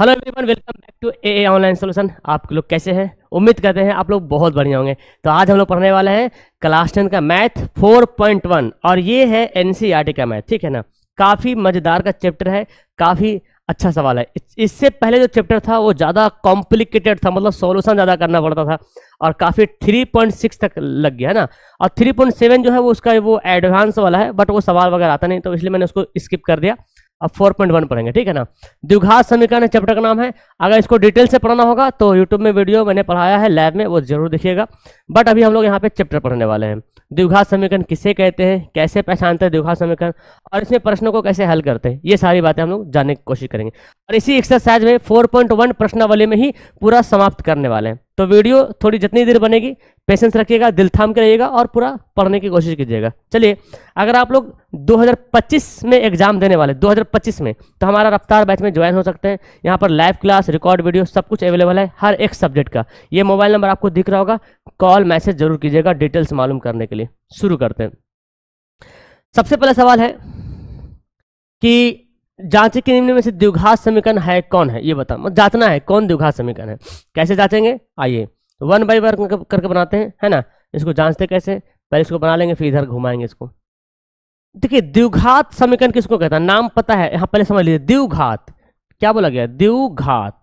Hello everyone welcome back to a online solution आप लोग कैसे हैं उम्मीद करते हैं आप लोग बहुत बढ़िया होंगे तो आज हम लोग पढ़ने वाले हैं क्लास टेन का मैथ 4.1 और ये है एनसीईआरटी e का मैथ ठीक है ना काफ़ी मज़ेदार का चैप्टर है काफ़ी अच्छा सवाल है इससे पहले जो चैप्टर था वो ज़्यादा कॉम्प्लिकेटेड था मतलब सोल्यूशन ज़्यादा करना पड़ता था और काफ़ी थ्री तक लग गया है ना और थ्री जो है वो उसका वो एडवांस वाला है बट वो सवाल वगैरह आता नहीं तो इसलिए मैंने उसको स्किप कर दिया अब 4.1 पढ़ेंगे ठीक है ना द्विघात समीकरण चैप्टर का नाम है अगर इसको डिटेल से पढ़ना होगा तो यूट्यूब में वीडियो मैंने पढ़ाया है लैब में वो जरूर देखिएगा बट अभी हम लोग यहाँ पे चैप्टर पढ़ने वाले हैं द्विघात समीकरण किसे कहते हैं कैसे पहचानते हैं द्विघात समीकरण और इसमें प्रश्नों को कैसे हल करते हैं ये सारी बातें हम लोग जानने की कोशिश करेंगे और इसी एक्सरसाइज में फोर पॉइंट वन प्रश्नावली में ही पूरा समाप्त करने वाले हैं तो वीडियो थोड़ी जितनी देर बनेगी पेशेंस रखिएगा दिल थाम के रहिएगा और पूरा पढ़ने की कोशिश कीजिएगा चलिए अगर आप लोग 2025 में एग्जाम देने वाले 2025 में तो हमारा रफ्तार बैच में ज्वाइन हो सकते हैं यहाँ पर लाइव क्लास रिकॉर्ड वीडियो सब कुछ अवेलेबल है हर एक सब्जेक्ट का ये मोबाइल नंबर आपको दिख रहा होगा कॉल मैसेज जरूर कीजिएगा डिटेल्स मालूम करने के लिए शुरू करते हैं सबसे पहला सवाल है कि जांचे के निम्न में से द्विघात समीकरण है कौन है ये बताओ मतलब जांचना है कौन द्विघात समीकरण है कैसे जांचेंगे आइए वन बाई वन करके बनाते हैं है ना इसको जांचते कैसे पहले इसको बना लेंगे फिर इधर घुमाएंगे इसको देखिए द्विघात समीकरण किसको कहता है नाम पता है यहाँ पहले समझ लीजिए द्विघात क्या बोला गया द्विघात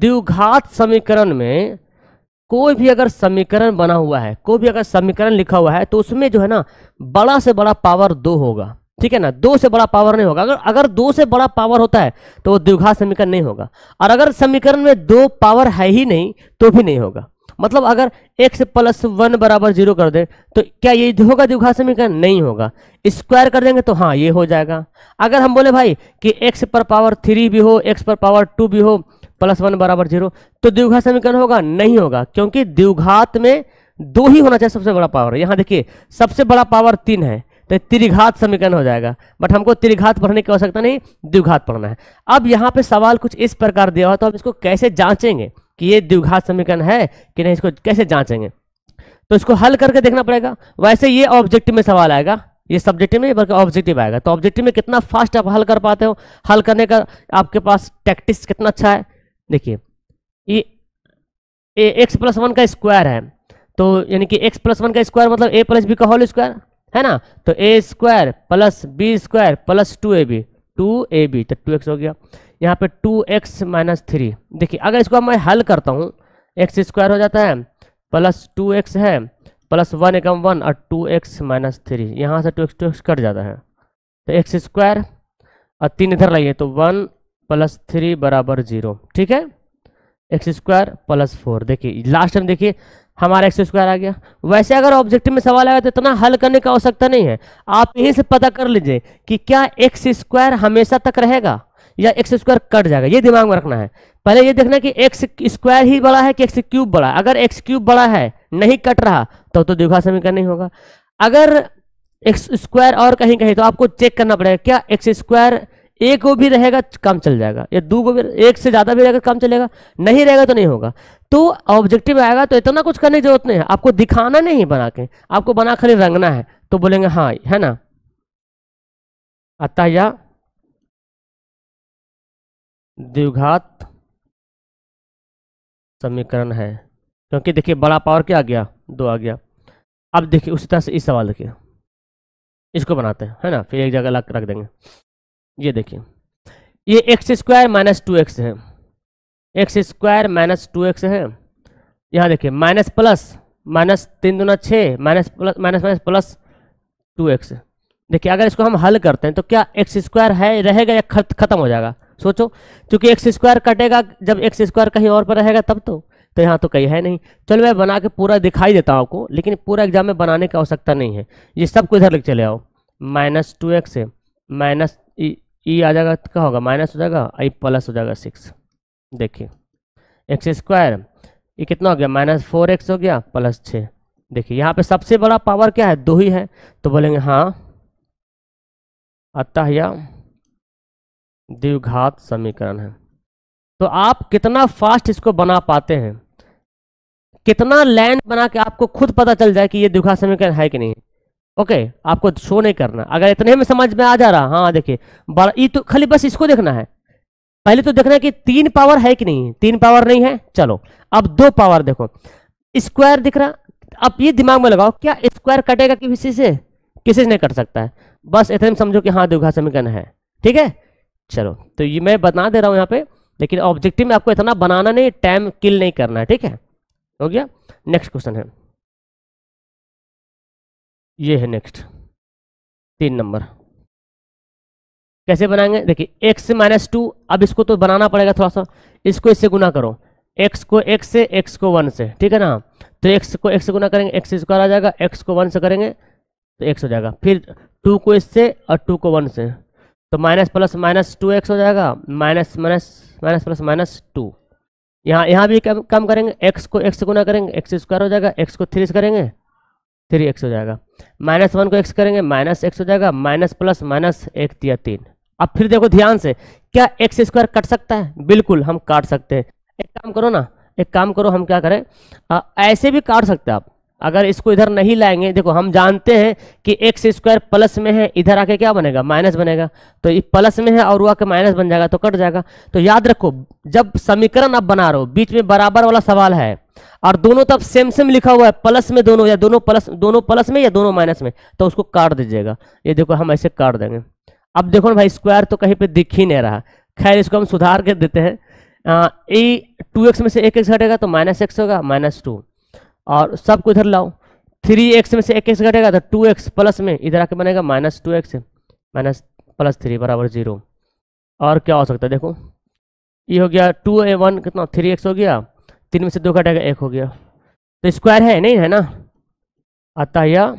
द्विघात समीकरण में कोई भी अगर समीकरण बना हुआ है कोई भी अगर समीकरण लिखा हुआ है तो उसमें जो है ना बड़ा से बड़ा पावर दो होगा ठीक है ना दो से बड़ा पावर नहीं होगा अगर अगर दो से बड़ा पावर होता है तो वो द्विघात समीकरण नहीं होगा और अगर समीकरण में दो पावर है ही नहीं तो भी नहीं होगा मतलब अगर एक्स प्लस वन बराबर जीरो कर दे तो क्या ये होगा द्विघात समीकरण नहीं होगा स्क्वायर कर देंगे तो हाँ ये हो जाएगा अगर हम बोले भाई कि एक्स पर पावर थ्री भी हो एक्स पर पावर टू भी हो प्लस वन बराबर जीरो तो द्विघात समीकरण होगा नहीं होगा क्योंकि द्विघात में दो ही होना चाहिए सबसे बड़ा पावर यहाँ देखिए सबसे बड़ा पावर तीन है तो त्रिघात समीकरण हो जाएगा बट हमको त्रिघात पढ़ने की आवश्यकता नहीं द्विघात पढ़ना है अब यहाँ पे सवाल कुछ इस प्रकार दिया हुआ तो हम इसको कैसे जांचेंगे कि ये द्विघात समीकरण है कि नहीं इसको कैसे जांचेंगे तो इसको हल करके देखना पड़ेगा वैसे ये ऑब्जेक्टिव में सवाल आएगा ये सब्जेक्टिव नहीं बल्कि ऑब्जेक्टिव आएगा तो ऑब्जेक्टिव में कितना फास्ट आप हल कर पाते हो हल करने का आपके पास टैक्टिस कितना अच्छा है देखिए ये एक्स प्लस वन का स्क्वायर है तो यानी कि एक्स प्लस वन का स्क्वायर मतलब ए प्लस बी का होल स्क्वायर है ना तो A square plus B square plus two A B two A B तो टू एक्स हो गया यहाँ पे टू एक्स माइनस थ्री देखिए अगर इसको मैं हल करता हूँ एक्स स्क्वायर हो जाता है प्लस टू एक्स है प्लस वन एकम वन और टू एक्स माइनस थ्री यहाँ से two X two X cut जाता है तो एक्स स्क्वायर और तीन इधर लाइए तो वन प्लस थ्री बराबर जीरो ठीक है एक्स स्क्वायर प्लस फोर देखिए लास्ट टाइम देखिए हमारा एक्स स्क्वायर आ गया वैसे अगर ऑब्जेक्टिव में सवाल आया तो इतना हल करने की आवश्यकता नहीं है आप यहीं से पता कर लीजिए कि क्या एक्स स्क्वायर हमेशा तक रहेगा या एक्स स्क्वायर कट जाएगा ये दिमाग में रखना है पहले ये देखना कि एक्स स्क्वायर ही बड़ा है कि एक्स क्यूब बड़ा है अगर एक्स क्यूब बड़ा है नहीं कट रहा तो तो दीघा समीकरण नहीं होगा अगर एक्स स्क्वायर और कहीं कहीं तो आपको चेक करना पड़ेगा क्या एक्स स्क्वायर एक वो भी रहेगा काम चल जाएगा या दो भी एक से ज़्यादा भी रहेगा काम चलेगा नहीं रहेगा तो नहीं होगा तो ऑब्जेक्टिव आएगा तो इतना कुछ करने की जरूरत नहीं है आपको दिखाना नहीं बना के आपको बना खाली रंगना है तो बोलेंगे हाँ है ना अतः या द्विघात समीकरण है क्योंकि देखिए बड़ा पावर क्या आ गया दो आ गया अब देखिए उसी तरह से इस सवाल देखिए इसको बनाते हैं है ना फिर एक जगह रख देंगे ये देखिए ये X square minus two X है X square minus two X है यहाँ देखिए माइनस प्लस माइनस तीन दोनों छः minus plus minus minus plus two X देखिए अगर इसको हम हल करते हैं तो क्या एक्स स्क्वायर है रहेगा या खत्म हो जाएगा सोचो क्योंकि एक्स स्क्वायर कटेगा जब एक्स स्क्वायर कहीं और पर रहेगा तब तो तो यहाँ तो कहीं है नहीं चलो मैं बना के पूरा दिखाई देता हूँ आपको लेकिन पूरा एग्जाम में बनाने की आवश्यकता नहीं है ये सब को इधर लिख चले आओ माइनस टू एक्स है माइनस ई e आ जाएगा क्या होगा माइनस हो जाएगा आई e प्लस हो जाएगा सिक्स देखिए एक्स स्क्वायर ये कितना हो गया माइनस फोर एक्स हो गया प्लस छः देखिए यहाँ पे सबसे बड़ा पावर क्या है दो ही है तो बोलेंगे हाँ अतः यह द्विघात समीकरण है तो आप कितना फास्ट इसको बना पाते हैं कितना लैंड बना के आपको खुद पता चल जाए कि ये द्विघात समीकरण है कि नहीं ओके आपको शो नहीं करना अगर इतने में समझ में आ जा रहा हाँ देखिए बड़ा ये तो खाली बस इसको देखना है पहले तो देखना है कि तीन पावर है कि नहीं तीन पावर नहीं है चलो अब दो पावर देखो स्क्वायर दिख रहा अब ये दिमाग में लगाओ क्या स्क्वायर कटेगा किसी से किसी से नहीं कट सकता है बस इतने में समझो कि हाँ दुर्घा समीकरण है ठीक है चलो तो ये मैं बता दे रहा हूँ यहाँ पे लेकिन ऑब्जेक्टिव में आपको इतना बनाना नहीं टाइम किल नहीं करना है ठीक है हो गया नेक्स्ट क्वेश्चन है ये है नेक्स्ट तीन नंबर कैसे बनाएंगे देखिए एक्स माइनस टू अब इसको तो बनाना पड़ेगा थोड़ा सा इसको इससे गुना करो एक्स को एक से एक्स को वन से ठीक है ना तो एक्स को एक से गुना करेंगे एक्स स्क्वायर आ जाएगा एक्स को वन से करेंगे तो एक्स हो जाएगा फिर टू को इससे और टू को वन से तो minus plus minus two x हो जाएगा minus minus minus plus minus two यहाँ यहाँ भी कम करेंगे एक्स को एक्स से गुना करेंगे एक्स स्क्वायर हो जाएगा एक्स को थ्री से करेंगे थ्री एक्स हो जाएगा माइनस वन को एक्स करेंगे माइनस एक्स हो जाएगा माइनस प्लस माइनस एक दिया तीन अब फिर देखो ध्यान से क्या एक्स स्क्वायर कट सकता है बिल्कुल हम काट सकते हैं एक काम करो ना एक काम करो हम क्या करें आ, ऐसे भी काट सकते हैं आप अगर इसको इधर नहीं लाएंगे देखो हम जानते हैं कि एक्स स्क्वायर प्लस में है इधर आके क्या बनेगा माइनस बनेगा तो ये प्लस में है और वो आके माइनस बन जाएगा तो कट जाएगा तो याद रखो जब समीकरण आप बना रहे हो बीच में बराबर वाला सवाल है और दोनों तब सेम सेम लिखा हुआ है प्लस में दोनों या दोनों प्लस दोनों प्लस में या दोनों माइनस में तो उसको काट दीजिएगा ये देखो हम ऐसे काट देंगे अब देखो ना भाई स्क्वायर तो कहीं पे दिख ही नहीं रहा खैर इसको हम सुधार के देते हैं ए टू एक्स में से एक एक्स घटेगा तो माइनस एक्स होगा माइनस टू और सबको इधर लाओ थ्री एक्स में से एक एक्स घटेगा तो टू एक्स प्लस में इधर आके बनेगा minus two x minus plus three बराबर जीरो और क्या हो सकता है देखो ये हो गया टू ए वन कितना थ्री एक्स हो गया तीन में से दो कटेगा एक हो गया तो स्क्वायर है नहीं है ना अतः यह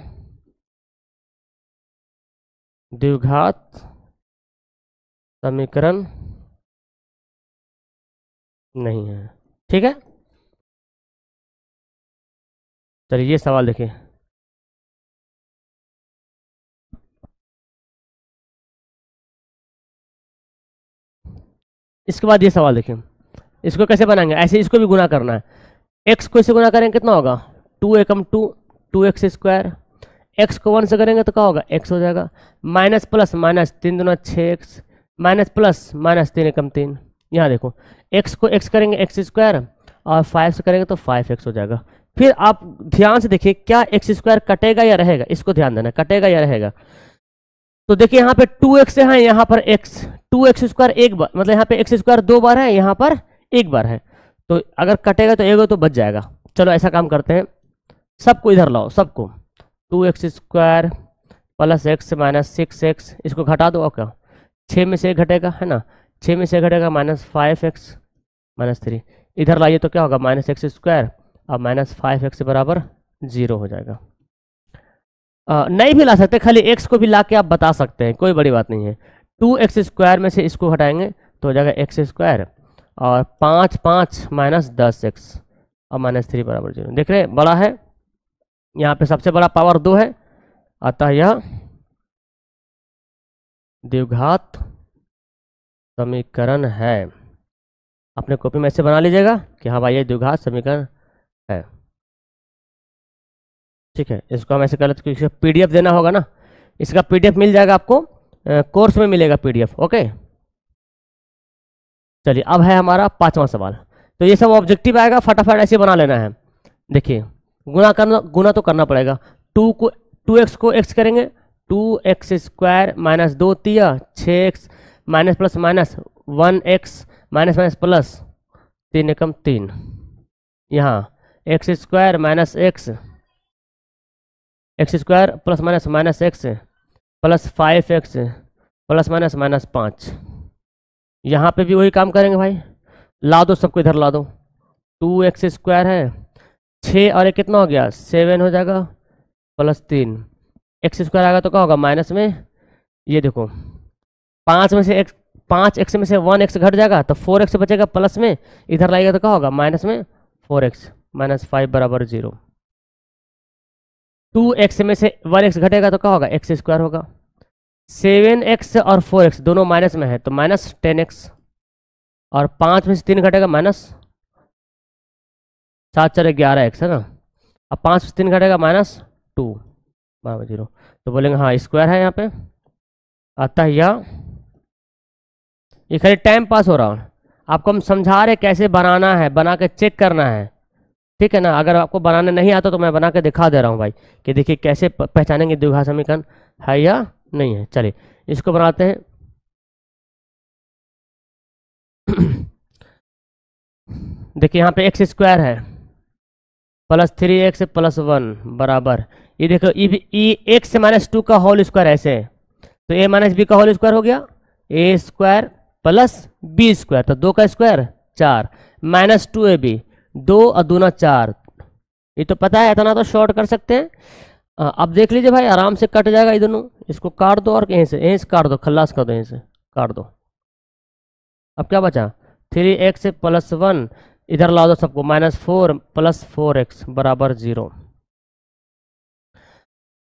द्विघात समीकरण नहीं है ठीक है चलिए ये सवाल देखें इसके बाद ये सवाल देखें इसको कैसे बनाएंगे ऐसे इसको भी गुना करना है एक्स को इसे गुना करेंगे कितना होगा टू एकम two two x square x को वन से करेंगे तो क्या होगा एक्स हो जाएगा माइनस प्लस माइनस तीन दोनों छः एक्स माइनस प्लस माइनस तीन एकम तीन यहाँ देखो एक्स को एक्स करेंगे एक्स स्क्वायर और फाइव से करेंगे तो फाइव एक्स हो जाएगा फिर आप ध्यान से देखिए क्या एक्स स्क्वायर कटेगा या रहेगा इसको ध्यान देना कटेगा या रहेगा तो देखिए यहाँ पे टू एक्स है यहाँ पर एक्स टू एक्स स्क्वायर एक बार मतलब यहाँ पे एक्स स्क्वायर दो बार है यहाँ पर एक बार है तो अगर कटेगा तो एक तो बच जाएगा चलो ऐसा काम करते हैं सबको इधर लाओ सबको two x square plus x minus six x इसको घटा दो ओके छः में से घटेगा है ना छः में से घटेगा minus five x minus three इधर लाइए तो क्या होगा माइनस एक्स स्क्वायर और माइनस फाइव एक्स बराबर जीरो हो जाएगा आ, नहीं भी ला सकते खाली एक्स को भी ला के आप बता सकते हैं कोई बड़ी बात नहीं है टू एक्स स्क्वायर में से इसको हटाएंगे तो हो जाएगा एक्स स्क्वायर और पाँच पाँच माइनस दस एक्स और माइनस थ्री बराबर जीरो देख रहे बड़ा है यहाँ पे सबसे बड़ा पावर दो है अतः यह द्विघात समीकरण है अपने कॉपी में ऐसे बना लीजिएगा कि हाँ भाई ये द्विघात समीकरण है ठीक है इसको हम ऐसे कर लेते क्योंकि पीडीएफ देना होगा ना इसका एफ मिल जाएगा आपको कोर्स में मिलेगा एफ ओके चलिए अब है हमारा पांचवा सवाल तो ये सब ऑब्जेक्टिव आएगा फटाफट ऐसे बना लेना है देखिए गुना करना गुना तो करना पड़ेगा टू को टू एक्स को एक्स करेंगे टू एक्स स्क्वायर माइनस दो तिया छः x minus plus minus one x minus minus plus तीन एकम तीन यहाँ x square minus x x square plus minus minus x plus five x plus minus minus पाँच यहाँ पे भी वही काम करेंगे भाई ला दो सबको इधर ला दो टू एक्स स्क्वायर है छः और एक कितना हो गया सेवन हो जाएगा प्लस तीन एक्स स्क्वायर आएगा तो क्या होगा माइनस में ये देखो पाँच में से एक पाँच एक्स में से वन एक्स घट जाएगा तो फोर एक्स बचेगा प्लस में इधर लाएगा तो क्या होगा माइनस में फोर एक्स माइनस फाइव बराबर जीरो टू एक्स में से वन एक्स घटेगा तो क्या होगा एक्स स्क्वायर होगा सेवन एक्स और फोर एक्स दोनों माइनस में है तो माइनस टेन एक्स और पाँच में से तीन घटेगा माइनस सात चार ग्यारह एक्स है ना अब पाँच में से तीन घटेगा माइनस टू बारह जीरो तो बोलेंगे हाँ स्क्वायर है यहाँ पे अतः यह ये खाली टाइम पास हो रहा है आपको हम समझा रहे कैसे बनाना है बना के चेक करना है ठीक है ना अगर आपको बनाने नहीं आता तो मैं बना के दिखा दे रहा हूँ भाई कि देखिए कैसे पहचानेंगे द्विघा समीकरण है या नहीं है चलिए इसको बनाते हैं देखिए यहाँ पे एक्स स्क्वायर है plus three x plus one बराबर ये देखो ये एक्स माइनस टू का होल स्क्वायर ऐसे तो ए माइनस बी का होल स्क्वायर हो गया a square plus B square तो दो का स्क्वायर चार माइनस टू ए बी दो और दूना चार ये तो पता है इतना तो शॉर्ट कर सकते हैं अब देख लीजिए भाई आराम से कट जाएगा ये दोनों इसको काट दो और यहीं से यहीं से काट दो खल्लास कर दो यहीं से काट दो अब क्या बचा थ्री एक्स प्लस वन इधर ला दो तो सबको minus four plus four x बराबर zero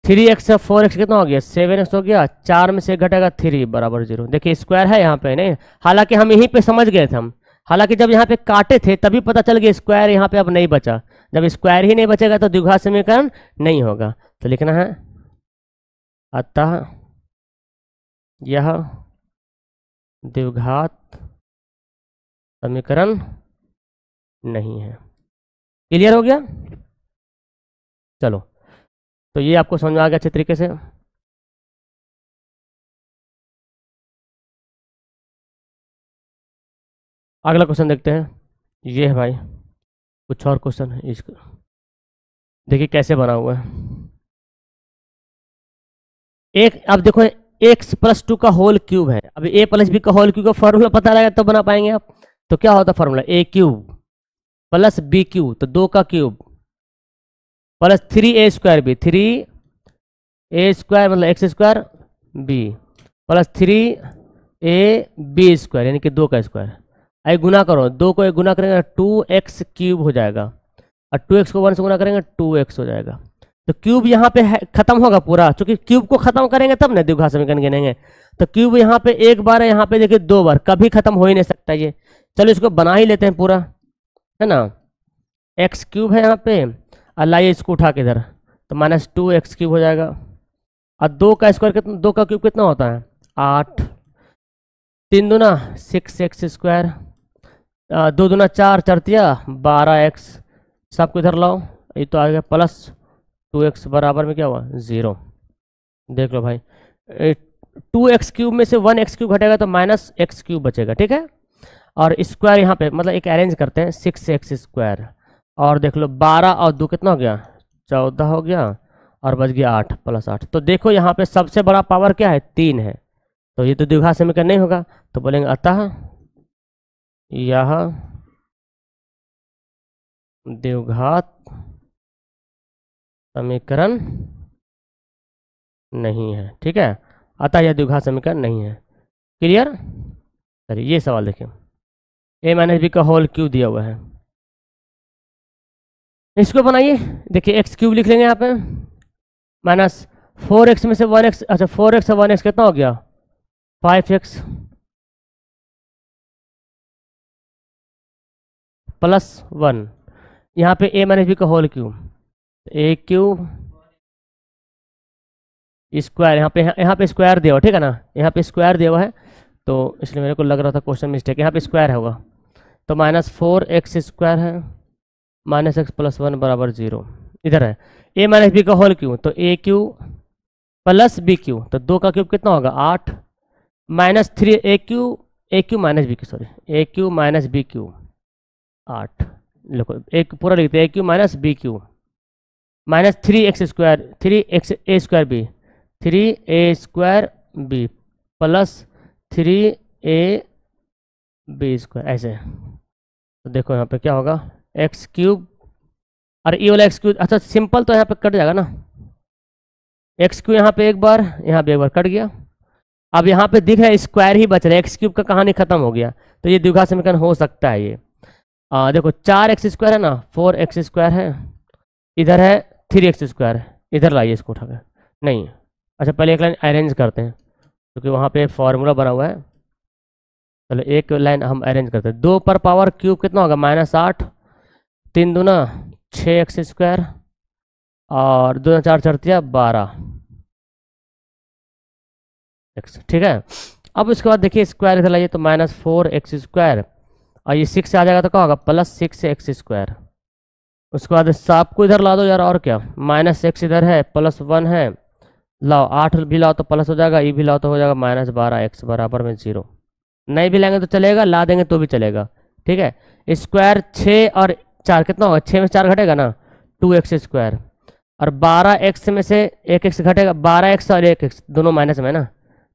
three x four x कितना हो गया सेवन एक्स हो गया चार में से घटेगा थ्री बराबर जीरो देखिए स्क्वायर है यहाँ पे नहीं हालांकि हम यहीं पे समझ गए थे हम हालांकि जब यहाँ पे काटे थे तभी पता चल गया स्क्वायर यहाँ पे अब नहीं बचा जब स्क्वायर ही नहीं बचेगा तो द्विघात समीकरण नहीं होगा तो लिखना है अतः यह द्विघात समीकरण नहीं है क्लियर हो गया चलो तो ये आपको समझ में आ गया अच्छे तरीके से अगला क्वेश्चन देखते हैं ये है भाई कुछ और क्वेश्चन है इसका देखिए कैसे बना हुआ है एक अब देखो एक्स प्लस टू का होल क्यूब है अब ए प्लस बी का होल क्यूब का फॉर्मूला पता लगा तो बना पाएंगे आप तो क्या होता formula a cube plus b cube तो दो का cube plus three a square b three a square मतलब x square b plus three a b square यानी कि दो का स्क्वायर आई गुना करो दो को एक गुना करेंगे टू एक्स क्यूब हो जाएगा और टू एक्स को वन से गुना करेंगे टू एक्स हो जाएगा तो क्यूब यहाँ पे खत्म होगा पूरा क्योंकि क्यूब को खत्म करेंगे तब ना द्विघात समीकरण गिनेंगे तो क्यूब यहाँ पे एक बार है यहाँ पे देखिए दो बार कभी खत्म हो ही नहीं सकता ये चलो इसको बना ही लेते हैं पूरा है ना एक्स क्यूब है यहाँ पे और लाइए इसको उठा के इधर तो माइनस टू एक्स क्यूब हो जाएगा और दो का स्क्वायर कितना दो का क्यूब कितना होता है आठ तीन दूना सिक्स एक्स स्क्वायर दो दुना चार चरतिया बारह एक्स सबको इधर लाओ ये तो आ गया प्लस टू एक्स बराबर में क्या हुआ ज़ीरो देख लो भाई टू एक्स क्यूब में से वन एक्स क्यूब घटेगा तो माइनस एक्स क्यूब बचेगा ठीक है और स्क्वायर यहाँ पे मतलब एक अरेंज करते हैं सिक्स एक्स स्क्वायर और देख लो बारह और दो कितना हो गया चौदह हो गया और बच गया आठ प्लस आठ तो देखो यहाँ पे सबसे बड़ा पावर क्या है तीन है तो ये तो द्विघा समीकरण नहीं होगा तो बोलेंगे अतः यह द्विघात समीकरण नहीं है ठीक है अतः यह द्विघात समीकरण नहीं है क्लियर सर ये सवाल देखिए ए माइनस बी का होल क्यू दिया हुआ है इसको बनाइए देखिए एक्स क्यूब लिख लेंगे यहाँ पे माइनस फोर एक्स में से वन एक्स अच्छा फोर एक्स वन एक्स कितना हो गया फाइव एक्स प्लस वन यहाँ पे ए माइनस बी का whole cube a cube square यहाँ पे यहाँ पे स्क्वायर दिया हुआ ठीक है ना यहाँ पे स्क्वायर दिया हुआ है तो इसलिए मेरे को लग रहा था क्वेश्चन मिस्टेक यहाँ पे स्क्वायर होगा तो माइनस फोर एक्स स्क्वायर है माइनस एक्स प्लस वन बराबर जीरो इधर है ए माइनस बी का होल क्यू तो a cube plus b cube तो दो का क्यूब कितना होगा आठ minus three a cube a cube minus b cube sorry a cube minus b cube आठ लिखो एक पूरा लिखते a cube minus b cube minus three x square three x a square b three a square b plus three a b square ऐसे तो देखो यहाँ पे क्या होगा एक्स क्यूब और ये वाला एक्स क्यूब अच्छा सिंपल तो यहाँ पे कट जाएगा ना एक्स क्यूब यहाँ पे एक बार यहाँ पे एक बार कट गया अब यहाँ पे दिख रहा है स्क्वायर ही बच रहा है एक्स क्यूब का कहानी खत्म हो गया तो ये द्विघात समीकरण हो सकता है ये आ, देखो चार एक्स स्क्वायर है ना फोर एक्स स्क्वायर है इधर है थ्री एक्स स्क्वायर इधर लाइए इसको उठाकर नहीं अच्छा पहले एक लाइन अरेंज करते हैं क्योंकि तो वहाँ पे फार्मूला बना हुआ है चलो तो एक लाइन हम अरेंज करते हैं दो पर पावर क्यूब कितना होगा माइनस आठ तीन दूना छः एक्स स्क्वायर और दो चार चढ़तिया बारह एक्स ठीक है अब उसके बाद देखिए स्क्वायर इधर लाइए तो माइनस फोर एक्स स्क्वायर और ये सिक्स आ जाएगा तो क्या होगा प्लस सिक्स एक्स स्क्वायर उसके बाद सांप को इधर ला दो यार और क्या माइनस एक्स इधर है प्लस वन है लाओ आठ भी लाओ तो प्लस हो जाएगा ई भी लाओ तो हो जाएगा माइनस बारह एक्स बराबर में जीरो नहीं भी लाएंगे तो चलेगा ला देंगे तो भी चलेगा ठीक है स्क्वायर छः और चार कितना होगा छः में चार घटेगा ना टू एक्स स्क्वायर और बारह एक्स में से एक एक्स घटेगा बारह एक्स और एक एक्स दोनों माइनस में ना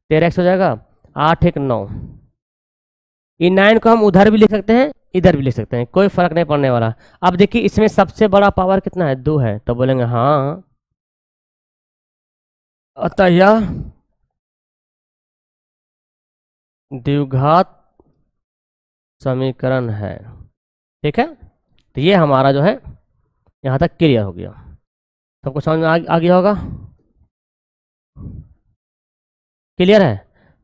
तेरह एक्स हो जाएगा आठ एक नौ ये नाइन को हम उधर भी लिख सकते हैं इधर भी लिख सकते हैं कोई फर्क नहीं पड़ने वाला अब देखिए इसमें सबसे बड़ा पावर कितना है दो है तो बोलेंगे हाँ अतः यह द्विघात समीकरण है ठीक है तो ये हमारा जो है यहाँ तक क्लियर हो गया सबको समझ में आ, आ गया होगा क्लियर है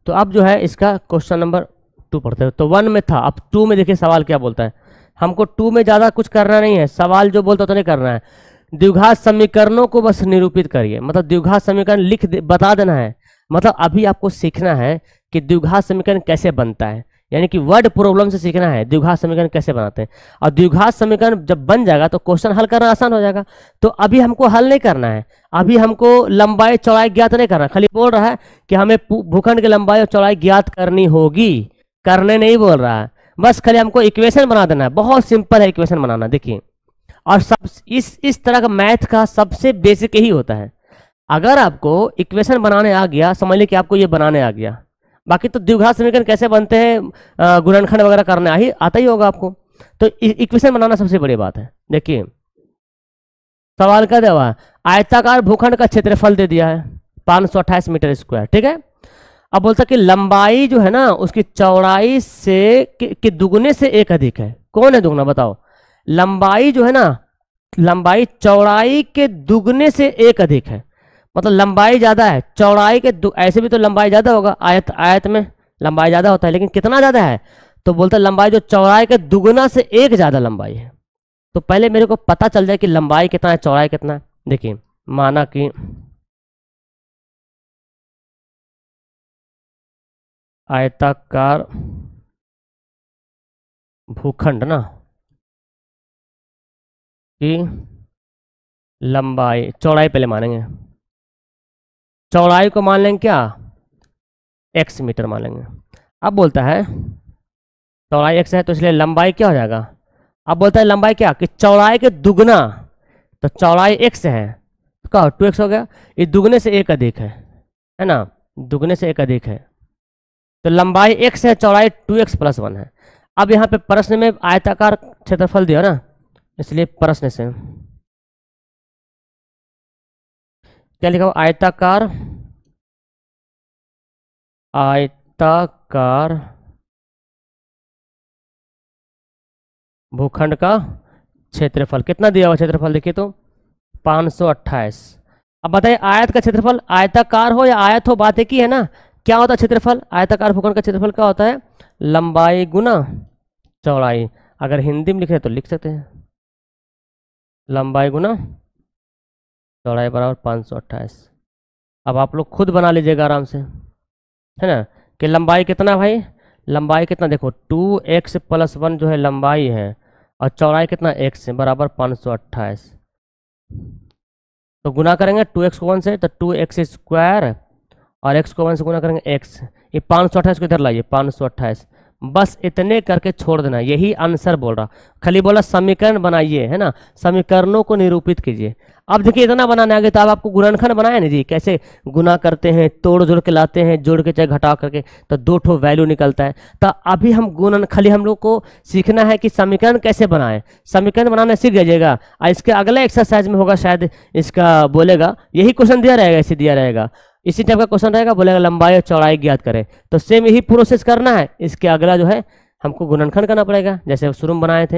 तो अब जो है इसका क्वेश्चन नंबर टू पढ़ते हो तो वन में था अब टू में देखिए सवाल क्या बोलता है हमको टू में ज़्यादा कुछ करना नहीं है सवाल जो बोलता उतने तो करना है द्विघात समीकरणों को बस निरूपित करिए मतलब द्विघात समीकरण लिख दे, बता देना है मतलब अभी आपको सीखना है कि द्विघात समीकरण कैसे बनता है यानी कि वर्ड प्रॉब्लम से सीखना है द्विघात समीकरण कैसे बनाते हैं और द्विघात समीकरण जब बन जाएगा तो क्वेश्चन हल करना आसान हो जाएगा तो अभी हमको हल नहीं करना है अभी हमको लंबाई चौड़ाई ज्ञात नहीं करना खाली बोल रहा है कि हमें भूखंड की लंबाई और चौड़ाई ज्ञात करनी होगी करने नहीं बोल रहा है बस खाली हमको इक्वेशन बना देना है बहुत सिंपल है इक्वेशन बनाना देखिए और सब इस इस तरह का मैथ का सबसे बेसिक ही होता है अगर आपको इक्वेशन बनाने आ गया समझ लीजिए कि आपको ये बनाने आ गया बाकी तो द्विघात समीकरण कैसे बनते हैं गुणनखंड वगैरह आ ही आता ही होगा आपको तो इक्वेशन बनाना सबसे बड़ी बात है देखिए सवाल क्या दिया हुआ आयताकार भूखंड का क्षेत्रफल दे दिया है पाँच मीटर स्क्वायर ठीक है अब बोलता कि लंबाई जो है ना उसकी चौड़ाई से कि, कि दुगने से एक अधिक है कौन है दुगना बताओ लंबाई जो है ना लंबाई चौड़ाई के दुगने से एक अधिक है मतलब लंबाई ज़्यादा है चौड़ाई के ऐसे भी तो लंबाई ज़्यादा होगा आयत आयत में लंबाई ज़्यादा होता है लेकिन कितना ज़्यादा है तो बोलता है लंबाई जो चौड़ाई के दुगना से एक ज़्यादा लंबाई है तो पहले मेरे को पता चल जाए कि लंबाई कितना है चौड़ाई कितना है देखिए माना कि आयताकार भूखंड ना की लंबाई चौड़ाई पहले मानेंगे चौड़ाई को मान लेंगे क्या एक्स मीटर मान लेंगे अब बोलता है चौड़ाई x है तो इसलिए लंबाई क्या हो जाएगा अब बोलता है लंबाई क्या कि चौड़ाई के दुगना तो चौड़ाई एक्स है तो क्या टू एक्स हो गया ये दुगने से एक अधिक है है ना दुगने से एक अधिक है तो लंबाई एक्स है चौड़ाई टू एक्स प्लस वन है अब यहाँ पे प्रश्न में आयताकार क्षेत्रफल दिया ना इसलिए प्रश्न से क्या लिखा हुआ आयताकार आयताकार भूखंड का क्षेत्रफल कितना दिया हुआ क्षेत्रफल देखिए तो 528 अब बताइए आयत का क्षेत्रफल आयताकार हो या आयत हो बात एक ही है ना क्या होता है क्षेत्रफल आयताकार भूखंड का क्षेत्रफल क्या होता है लंबाई गुना चौड़ाई अगर हिंदी में लिखे तो लिख सकते हैं लंबाई गुना चौड़ाई बराबर पाँच सौ अट्ठाईस अब आप लोग खुद बना लीजिएगा आराम से है ना कि लंबाई कितना भाई लंबाई कितना देखो टू एक्स प्लस वन जो है लंबाई है और चौड़ाई कितना एक्स है बराबर पाँच सौ अट्ठाईस तो गुना करेंगे टू एक्स वन से तो टू एक्स स्क्वायर और एक्स को वन से गुना करेंगे एक्स ये पाँच सौ अट्ठाईस को इधर लाइए पाँच सौ अट्ठाईस बस इतने करके छोड़ देना यही आंसर बोल रहा खाली बोला समीकरण बनाइए है ना समीकरणों को निरूपित कीजिए अब देखिए इतना बनाने आगे तो अब आपको गुणनखंड बनाया ना जी कैसे गुना करते हैं तोड़ जोड़ के लाते हैं जोड़ के चाहे घटा करके तो दो ठो वैल्यू निकलता है तो अभी हम गुणन खाली हम लोग को सीखना है कि समीकरण कैसे बनाएं समीकरण बनाना सीख जाइएगा इसके अगले एक्सरसाइज में होगा शायद इसका बोलेगा यही क्वेश्चन दिया रहेगा इसे दिया रहेगा इसी टाइप का क्वेश्चन रहेगा बोलेगा लंबाई और चौड़ाई ज्ञात करें तो सेम यही प्रोसेस करना है इसके अगला जो है हमको गुणनखंड करना पड़ेगा जैसे शुरू में बनाए थे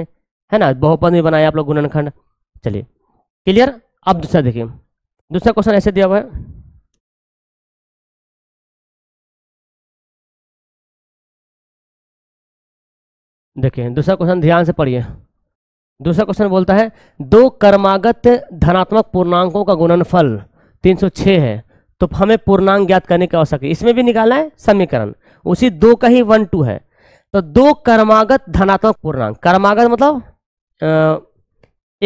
है ना बहुपद में बनाया आप लोग गुणनखंड चलिए क्लियर अब दूसरा देखिए दूसरा क्वेश्चन ऐसे दिया हुआ है देखिए दूसरा क्वेश्चन ध्यान से पढ़िए दूसरा क्वेश्चन बोलता है दो कर्मागत धनात्मक पूर्णांकों का गुणनफल 306 है तो हमें पूर्णांग ज्ञात करने की आवश्यकता है इसमें भी निकालना है समीकरण उसी दो का ही वन टू है तो दो कर्मागत धनात्मक पूर्णांग कर्मागत मतलब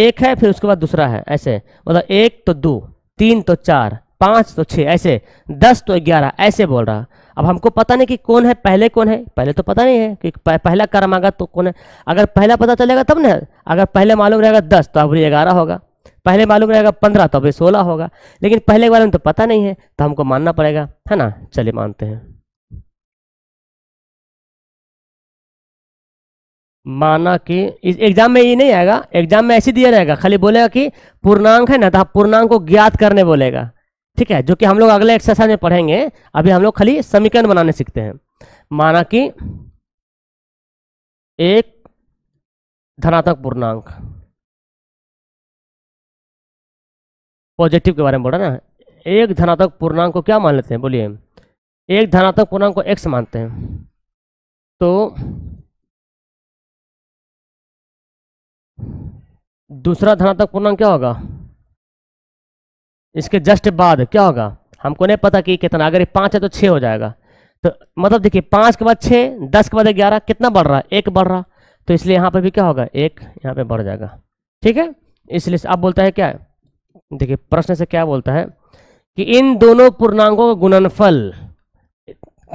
एक है फिर उसके बाद दूसरा है ऐसे मतलब एक तो दो तीन तो चार पांच तो छः ऐसे दस तो ग्यारह ऐसे बोल रहा अब हमको पता नहीं कि कौन है पहले कौन है पहले तो पता नहीं है कि पहला कर्मागत तो कौन है अगर पहला पता चलेगा तब ना अगर पहले मालूम रहेगा दस तो अब ग्यारह होगा पहले मालूम रहेगा पंद्रह तो अभी सोलह होगा लेकिन पहले के बारे में तो पता नहीं है तो हमको मानना पड़ेगा है ना चलिए मानते हैं माना कि इस एग्जाम में ये नहीं आएगा एग्जाम में ऐसे दिया रहेगा खाली बोलेगा कि पूर्णांक है ना तो हाँ, पूर्णांक को ज्ञात करने बोलेगा ठीक है जो कि हम लोग अगले एक्सरसाइज में पढ़ेंगे अभी हम लोग खाली समीकरण बनाने सीखते हैं माना कि एक धनात्मक पूर्णांक पॉजिटिव के बारे में बोल रहा है ना एक धनात्मक पूर्णांक को क्या मान लेते हैं बोलिए एक धनात्मक पूर्णांक को एक्स मानते हैं तो दूसरा धनात्मक पूर्णांक क्या होगा इसके जस्ट बाद क्या होगा हमको नहीं पता कि कितना अगर ये पाँच है तो छः हो जाएगा तो मतलब देखिए पाँच के बाद छः दस के बाद ग्यारह कितना बढ़ रहा है एक बढ़ रहा तो इसलिए यहाँ पर भी क्या होगा एक यहाँ पे बढ़ जाएगा ठीक है इसलिए अब बोलता है क्या है? देखिए प्रश्न से क्या बोलता है कि इन दोनों पूर्णांकों का गुणनफल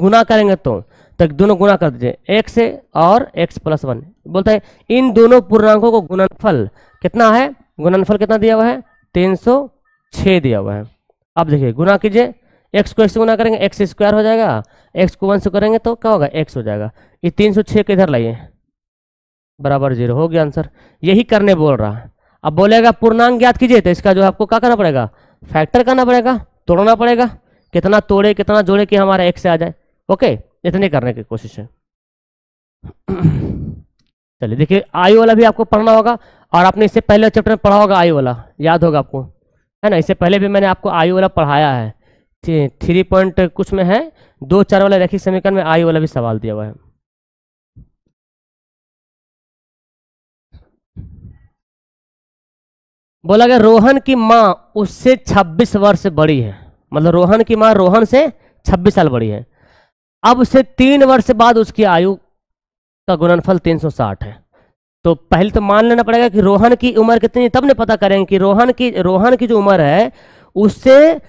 गुना करेंगे तो तक दोनों गुना कर दीजिए एक से और एक्स प्लस वन बोलता है इन दोनों पूर्णांकों को गुणनफल कितना है गुणनफल कितना दिया हुआ है तीन सौ छः दिया हुआ है अब देखिए गुना कीजिए एक्स को एक्स से गुना करेंगे एक्स स्क्वायर हो जाएगा एक्स को वन से करेंगे तो क्या होगा एक्स हो जाएगा ये तीन सौ छः किधर लाइए बराबर जीरो हो गया आंसर यही करने बोल रहा है अब बोलेगा पूर्णांक ज्ञात कीजिए तो इसका जो आपको क्या करना पड़ेगा फैक्टर करना पड़ेगा तोड़ना पड़ेगा कितना तोड़े कितना जोड़े कि हमारा एक से आ जाए ओके इतने करने की कोशिश है चलिए देखिए आयु वाला भी आपको पढ़ना होगा और आपने इससे पहले चैप्टर में पढ़ा होगा आयु वाला याद होगा आपको है ना इससे पहले भी मैंने आपको आयु वाला पढ़ाया है थ्री पॉइंट कुछ में है दो चार वाले रैखिक समीकरण में आयु वाला भी सवाल दिया हुआ है बोला गया रोहन की माँ उससे 26 वर्ष बड़ी है मतलब रोहन की माँ रोहन से 26 साल बड़ी है अब उससे तीन वर्ष बाद उसकी आयु का गुणनफल 360 है तो पहले तो मान लेना पड़ेगा कि रोहन की उम्र कितनी तब ने पता करेंगे कि रोहन की रोहन की जो उम्र है उससे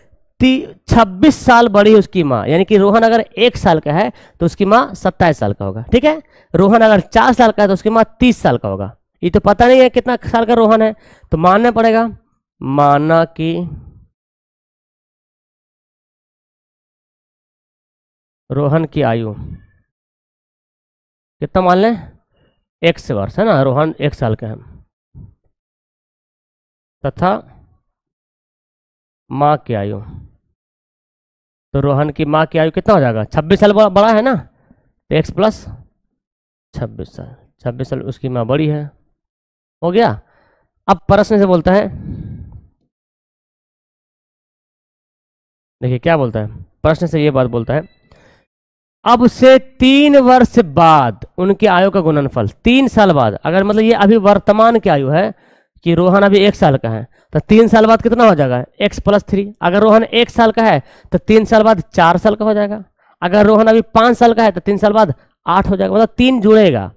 छब्बीस साल बड़ी है उसकी माँ यानी कि रोहन अगर एक साल का है तो उसकी माँ सत्ताईस साल का होगा ठीक है रोहन अगर चार साल का है तो उसकी माँ तीस साल का होगा ये तो पता नहीं है कितना साल का रोहन है तो मानना पड़ेगा माना कि रोहन की आयु कितना मान लें एक से वर्ष है ना रोहन एक साल का है तथा माँ की आयु तो रोहन की माँ की आयु कितना हो जाएगा छब्बीस साल बड़ा है ना तो एक्स प्लस छब्बीस साल छब्बीस साल उसकी माँ बड़ी है हो गया अब प्रश्न से बोलता है देखिए क्या बोलता है प्रश्न से यह बात बोलता है अब से तीन वर्ष बाद उनकी आयु का गुणनफल तीन साल बाद अगर मतलब ये अभी वर्तमान की आयु है कि रोहन अभी एक साल का है तो तीन साल बाद कितना हो जाएगा एक्स प्लस थ्री अगर रोहन एक साल का है तो तीन साल बाद चार साल का हो जाएगा अगर रोहन अभी पांच साल का है तो तीन साल बाद आठ हो जाएगा मतलब तीन जुड़ेगा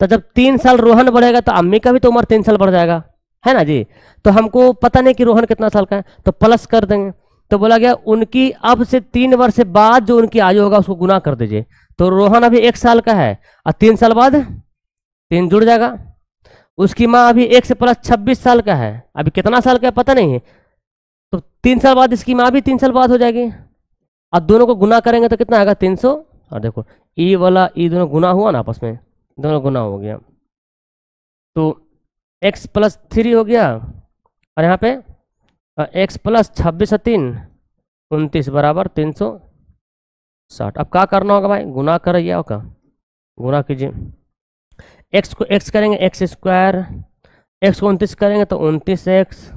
तो जब तीन साल रोहन बढ़ेगा तो अम्मी का भी तो उम्र तीन साल बढ़ जाएगा है ना जी तो हमको पता नहीं कि रोहन कितना साल का है तो प्लस कर देंगे तो बोला गया उनकी अब से तीन वर्ष बाद जो उनकी आयु होगा उसको गुना कर दीजिए तो रोहन अभी एक साल का है और तीन साल बाद तीन जुड़ जाएगा उसकी माँ अभी एक से प्लस छब्बीस साल का है अभी कितना साल का है पता नहीं है तो तीन साल बाद इसकी माँ भी तीन साल बाद हो जाएगी और दोनों को गुना करेंगे तो कितना आएगा तीन सौ और देखो ई वाला ई दोनों गुना हुआ ना आपस में दोनों गुना हो गया तो x प्लस थ्री हो गया और यहाँ पे x प्लस छब्बीस तीन उनतीस बराबर तीन सौ साठ अब क्या करना होगा भाई गुना कर गया होगा गुना कीजिए x को x करेंगे एक्स स्क्वायर एक्स को उनतीस करेंगे तो उनतीस एक्स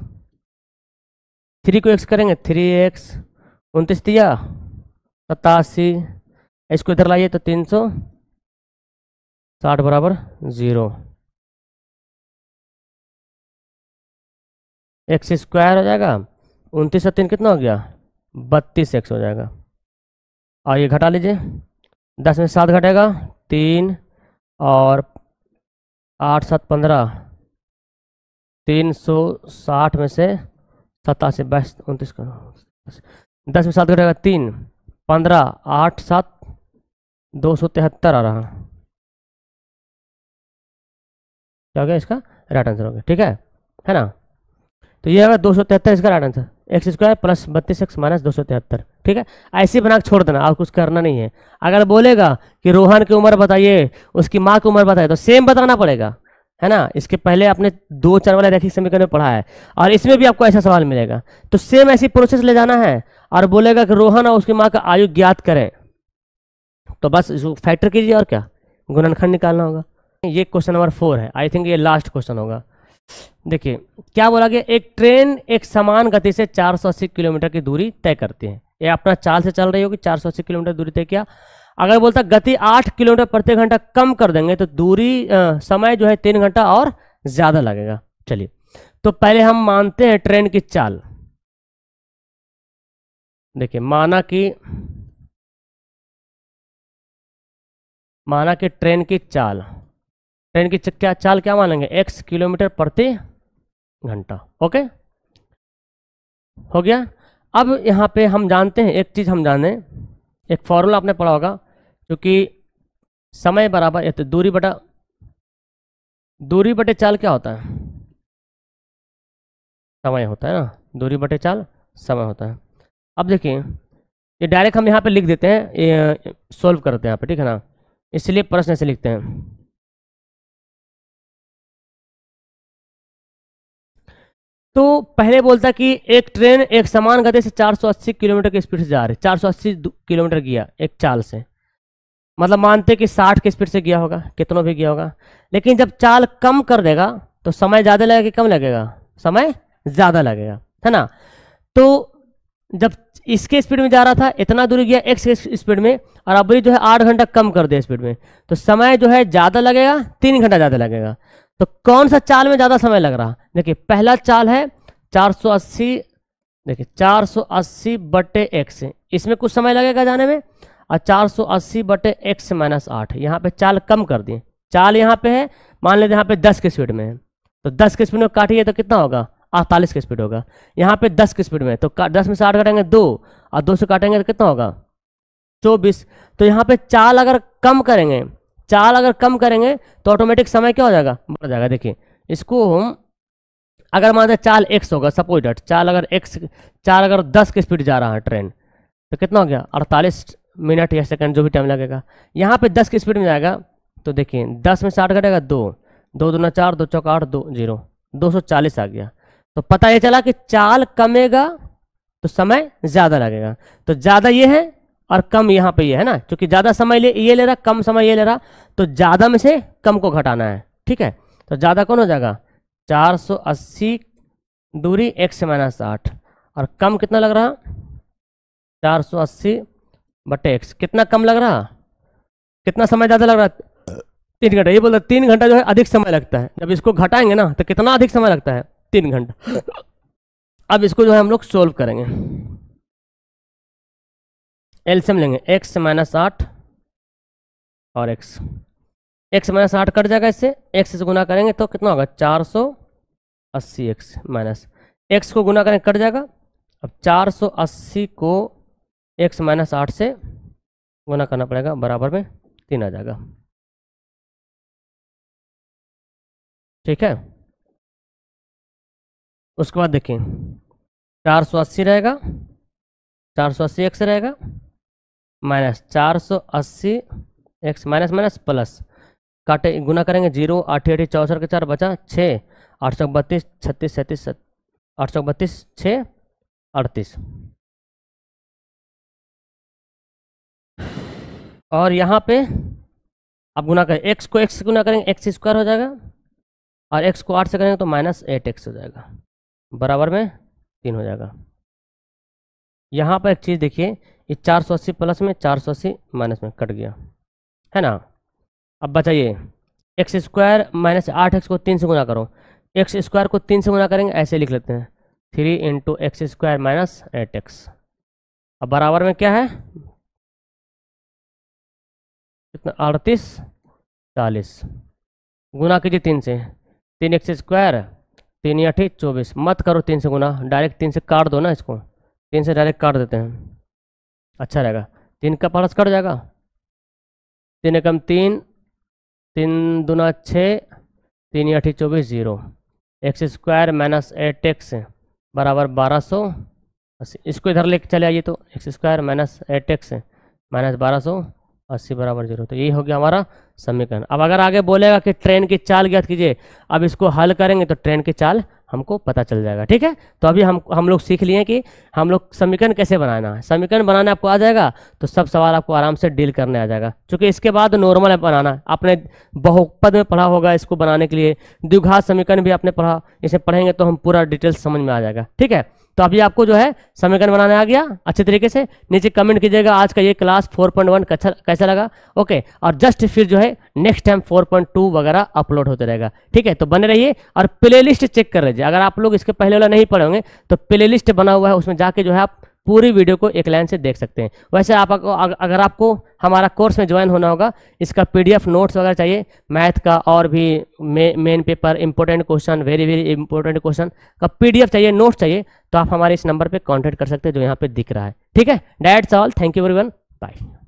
थ्री को एक्स करेंगे थ्री एक्स उनतीस दिया सतासी इसको इधर लाइए तो तीन सौ साठ तो बराबर ज़ीरो एक्स स्क्वायर हो जाएगा उनतीस तीन कितना हो गया बत्तीस एक्स हो जाएगा और ये घटा लीजिए दस में सात घटेगा तीन और आठ सात पंद्रह तीन सौ साठ में से सतासी बाईस उनतीस दस में सात घटेगा तीन पंद्रह आठ सात दो सौ तिहत्तर आ रहा क्या हो गया इसका राइट आंसर हो गया ठीक है है ना तो ये होगा दो सौ तिहत्तर इसका right answer x square plus बत्तीस एक्स माइनस दो सौ तिहत्तर ठीक है ऐसे बना के छोड़ देना और कुछ करना नहीं है अगर बोलेगा कि रोहन की उम्र बताइए उसकी माँ की उम्र बताइए तो सेम बताना पड़ेगा है ना इसके पहले आपने दो चार वाला रैखिक समीकरण में पढ़ा है और इसमें भी आपको ऐसा सवाल मिलेगा तो सेम ऐसी प्रोसेस ले जाना है और बोलेगा कि रोहन और उसकी माँ का आयु ज्ञात करें तो बस इसको फैक्टर कीजिए और क्या गुणनखंड निकालना होगा ये क्वेश्चन नंबर फोर है आई थिंक ये लास्ट क्वेश्चन होगा देखिए क्या बोला गया एक ट्रेन एक समान गति से 480 किलोमीटर की दूरी तय करती है ये अपना चाल से चल रही होगी 480 किलोमीटर दूरी तय किया अगर बोलता गति 8 किलोमीटर प्रति घंटा कम कर देंगे तो दूरी आ, समय जो है तीन घंटा और ज़्यादा लगेगा चलिए तो पहले हम मानते हैं ट्रेन की चाल देखिए माना कि माना कि ट्रेन की चाल ट्रेन की क्या चाल क्या मानेंगे एक्स किलोमीटर प्रति घंटा ओके हो गया अब यहाँ पे हम जानते हैं एक चीज़ हम जाने एक फॉर्मूला आपने पढ़ा होगा क्योंकि समय बराबर तो दूरी बटा दूरी बटे चाल क्या होता है समय होता है ना दूरी बटे चाल समय होता है अब देखिए ये डायरेक्ट हम यहाँ पे लिख देते हैं सोल्व करते हैं यहाँ पे ठीक है ना इसलिए प्रश्न ऐसे लिखते हैं तो पहले बोलता कि एक ट्रेन एक समान गति से 480 किलोमीटर की स्पीड से जा रही 480 किलोमीटर गया एक चाल से मतलब मानते कि 60 की स्पीड से गया होगा कितनों भी गया होगा लेकिन जब चाल कम कर देगा तो समय ज़्यादा लगेगा कि कम लगेगा समय ज़्यादा लगेगा है ना तो जब इसके स्पीड में जा रहा था इतना दूरी गया एक्स स्पीड में और अभी जो है आठ घंटा कम कर दिया स्पीड में तो समय जो है ज़्यादा लगेगा तीन घंटा ज़्यादा लगेगा तो कौन सा चाल में ज़्यादा समय लग रहा देखिए पहला चाल है 480 देखिए 480 बटे एक्स इसमें कुछ समय लगेगा जाने में और 480 बटे एक्स माइनस आठ यहाँ पे चाल कम कर दिए चाल यहाँ पे है मान लेते यहाँ पे 10 की स्पीड में है तो 10 की स्पीड में काटिए तो कितना होगा अड़तालीस की स्पीड होगा यहाँ पे 10 की स्पीड में तो दस में से आठ काटेंगे दो और दो से काटेंगे तो कितना होगा चौबीस तो यहाँ पे चाल अगर कम करेंगे चाल अगर कम करेंगे तो ऑटोमेटिक समय क्या हो जाएगा बढ़ जाएगा देखिए इसको हम अगर मान लें चाल एक्स होगा सपोज डट चाल अगर एक्स चाल अगर दस की स्पीड जा रहा है ट्रेन तो कितना हो गया अड़तालीस मिनट या सेकंड जो भी टाइम लगेगा यहाँ पे दस की स्पीड में जाएगा तो देखिए दस में स्टार्ट करेगा दो दो दो दूना चार दो चौक आठ दो जीरो दो सौ चालीस आ गया तो पता ये चला कि चाल कमेगा तो समय ज़्यादा लगेगा तो ज़्यादा ये है और कम यहाँ पे ये है ना क्योंकि ज़्यादा समय ले ये ले रहा कम समय ये ले रहा तो ज़्यादा में से कम को घटाना है ठीक है तो ज़्यादा कौन हो जाएगा 480 दूरी एक से माइनस आठ और कम कितना लग रहा 480 बटे एक्स कितना कम लग रहा कितना समय ज़्यादा लग रहा तीन घंटा ये बोल रहा तीन घंटा जो है अधिक समय लगता है जब इसको घटाएंगे ना तो कितना अधिक समय लगता है तीन घंटा अब इसको जो है हम लोग सोल्व करेंगे हम लेंगे एक्स माइनस आठ और एक्स एक्स माइनस आठ कट जाएगा इससे एक्स से गुना करेंगे तो कितना होगा चार सौ अस्सी एक्स माइनस एक्स को गुना करेंगे कट जाएगा अब चार सौ अस्सी को एक्स माइनस आठ से गुना करना पड़ेगा बराबर में तीन आ जाएगा ठीक है उसके बाद देखिए चार सौ अस्सी रहेगा चार सौ अस्सी एक्स रहेगा माइनस चार सौ अस्सी एक्स माइनस माइनस प्लस काटे गुना करेंगे जीरो आठ अठी चौसठ के चार बचा छः आठ सौ बत्तीस छत्तीस सैंतीस आठ सौ बत्तीस छः अड़तीस और यहाँ पे आप गुना करें एक्स को एक्स गुना करेंगे एक्स स्क्वायर हो जाएगा और एक्स को आठ से करेंगे तो माइनस एट एक्स हो जाएगा बराबर में तीन हो जाएगा यहाँ पर एक चीज़ देखिए ये चार सौ अस्सी प्लस में चार सौ अस्सी माइनस में कट गया है ना अब बताइए एक्स स्क्वायर माइनस आठ एक्स को तीन से गुना करो एक्स स्क्वायर को तीन से गुना करेंगे ऐसे लिख लेते हैं three into x square minus eight x अब बराबर में क्या है कितना अड़तीस चालीस गुना कीजिए तीन से तीन एक्स स्क्वायर तीन अठी चौबीस मत करो तीन से गुना डायरेक्ट तीन से काट दो ना इसको तीन से डायरेक्ट काट देते हैं अच्छा रहेगा तीन का पारस कट जाएगा तीन एकम तीन तीन दुना छः तीन अठी चौबीस zero x square minus eight x बराबर बारह सौ अस्सी इसको इधर लेके चले आइए तो x square minus eight x minus बारह सौ अस्सी बराबर जीरो तो यही हो गया हमारा समीकरण अब अगर आगे बोलेगा कि ट्रेन की चाल ज्ञात कीजिए अब इसको हल करेंगे तो ट्रेन की चाल हमको पता चल जाएगा ठीक है तो अभी हम हम लोग सीख लिए कि हम लोग समीकरण कैसे बनाना है समीकरण बनाने आपको आ जाएगा तो सब सवाल आपको आराम से डील करने आ जाएगा क्योंकि इसके बाद नॉर्मल है बनाना आपने बहुपद में पढ़ा होगा इसको बनाने के लिए द्विघात समीकरण भी आपने पढ़ा इसे पढ़ेंगे तो हम पूरा डिटेल्स समझ में आ जाएगा ठीक है तो अभी आपको जो है समीकरण बनाने आ गया अच्छे तरीके से नीचे कमेंट कीजिएगा आज का ये क्लास 4.1 कैसा कैसा लगा ओके और जस्ट फिर जो है नेक्स्ट टाइम 4.2 वगैरह अपलोड होते रहेगा ठीक है तो बने रहिए और प्लेलिस्ट चेक कर लीजिए अगर आप लोग इसके पहले वाला नहीं होंगे तो प्लेलिस्ट बना हुआ है उसमें जाके जो है आप पूरी वीडियो को एक लाइन से देख सकते हैं वैसे आप अगर आपको हमारा कोर्स में ज्वाइन होना होगा इसका पीडीएफ नोट्स वगैरह चाहिए मैथ का और भी मे, main paper important question very very important question का पीडीएफ चाहिए नोट्स चाहिए तो आप हमारे इस नंबर पर कॉन्टेक्ट कर सकते हैं जो यहाँ पे दिख रहा है ठीक है डायट सवाल thank you very one bye